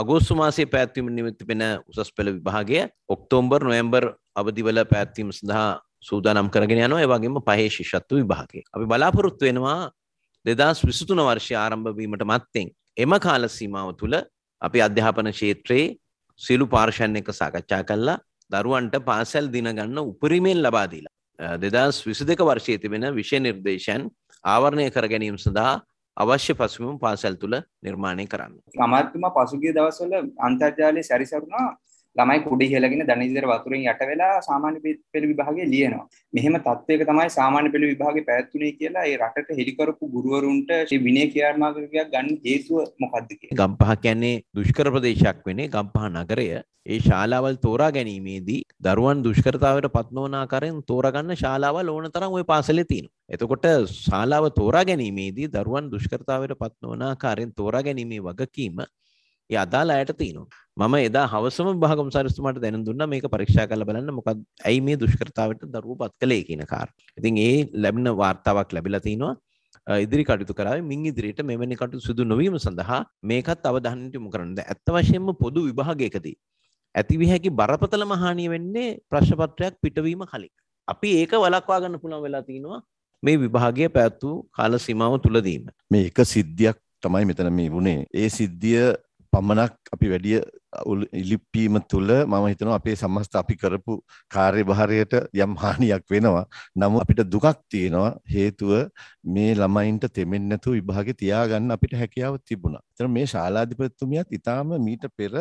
අගෝස්තු මාසේ පැත්වීම නිමිති පෙන උසස් පෙළ විභාගය ඔක්තෝම්බර් නොවම්බර් අවදිවල පැත්වීම සඳහා සූදානම් කරගෙන යනවා ඒවගේම පහේ ශිෂත්තු විභාගේ. අපි බලාපොරොත්තු වෙනවා දෙදස් විසතුන වර්ෂය ආරම්භවීමට මත්තෙන් එම කාල සීමාව තුළ අපි අධ්‍යාපන ශේත්‍රයේ සිලු පාර්ෂණ එක සාකච්ඡා කල්ලා දරුවන්ට පාසැල් දිනගන්න උපරිමෙන් ලබාදීලා. දෙදස් විසි දෙක වර්ෂය තිබෙන විෂය නිර්දේශයන් ආවරණය කර ගැනීම සඳහා අවශ්‍ය පසුමුම් පාසල් තුළ නිර්මාණය කරන්න. අමාත්‍යම පසුගේ දවස්වල අන්තර්ජාලය සැරිසරුණා ළමයි කුඩ ඉහලගෙන දනිදර වතුරෙන් යට වෙලා සාමාන්‍ය පෙළ විභාගේ ලියනවා. මෙහෙම තත්ත්වයක තමයි සාමාන්‍ය පෙළ විභාගේ පැවැත්ුණේ කියලා ඒ රටට හෙලි කරපු ගුරුවරුන්ට විනය ක්‍රියාත්මකකයක් ගන්න හේතුව මොකද්ද කියලා. ගම්පහ කියන්නේ දුෂ්කර ප්‍රදේශයක් වෙන්නේ ගම්පහ නගරය. ඒ ශාලාවල් තෝරා ගැනීමේදී දරුවන් දුෂ්කරතාවයට පත් නොවන ආකාරයෙන් තෝරගන්න ශාලාවල් ඕන තරම් ওই පාසලේ තියෙනවා. එතකොට ශාලාව තෝරා ගැනීමේදී දරුවන් දුෂ්කරතාවයට පත් නොවන ආකාරයෙන් තෝරා ගැනීමේ වගකීම ඒ අදාළ අයට තියෙනවා. මම එදා හවසම විභාග කොමසාරිස්තුමාට දැනුම් දුන්නා මේක පරීක්ෂා කරලා බලන්න මොකක්ද ඇයි මේ දුෂ්කරතාවයට දරුවෝ පත් කළේ කියන කාරණා. ඉතින් ඒ ලැබෙන වාර්තාවක් ලැබිලා තිනවා. ඉදිරි කටයුතු කරාවේ මින් ඉදිරියට මෙවැනි කටයුතු සිදු නොවීම සඳහා මේකත් අවධානයට යොමු කරන්න. ඇත්ත වශයෙන්ම පොදු විභාගයකදී ඇතිවිය හැකි බරපතලම හානිය වෙන්නේ ප්‍රශ්න පත්‍රයක් පිටවීම කලින්. අපි ඒක වළක්වා ගන්න පුළුවන් වෙලා තිනවා මේ විභාගය පැවැත් වූ කාල සීමාව තුලදීම. මේ එක සිද්ධියක් තමයි මෙතන මේ වුණේ. ඒ සිද්ධිය පමණක් අපි වැඩිය ඉලිප්පීම තුළ මම හිතනවා අපේ සමස්ත අපි කරපු කාර්යභාරයට යම් හානියක් වෙනවා. නමුත් අපිට දුකක් තියෙනවා හේතුව මේ ළමයින්ට තෙමෙන්නේ නැතුව විභාගේ තියාගන්න අපිට හැකියාව තිබුණා. එතන මේ ශාලාධිපතිතුමියත් ඊටාම මීට පෙර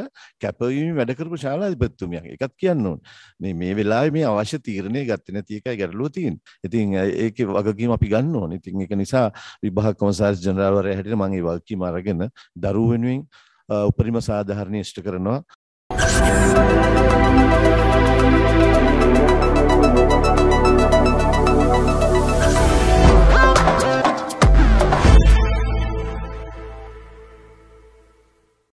කැපවීම වැඩ කරපු ශාලාධිපතිතුමියක්. ඒකත් කියන්න ඕන. මේ මේ වෙලාවේ මේ අවශ්‍ය තීරණේ ගත්තේ නැති එකයි ගැටලුව තියෙන්නේ. ඉතින් ඒකේ වගකීම අපි ගන්න ඕනේ. ඉතින් ඒක නිසා විභාග කොමසාරිස් ජනරාල්වරයා හැටියට මම ඒ වගකීම අරගෙන දරුවෝ වෙනුවෙන් උපරිම සාධාරණය ඉෂ්ට කරනවා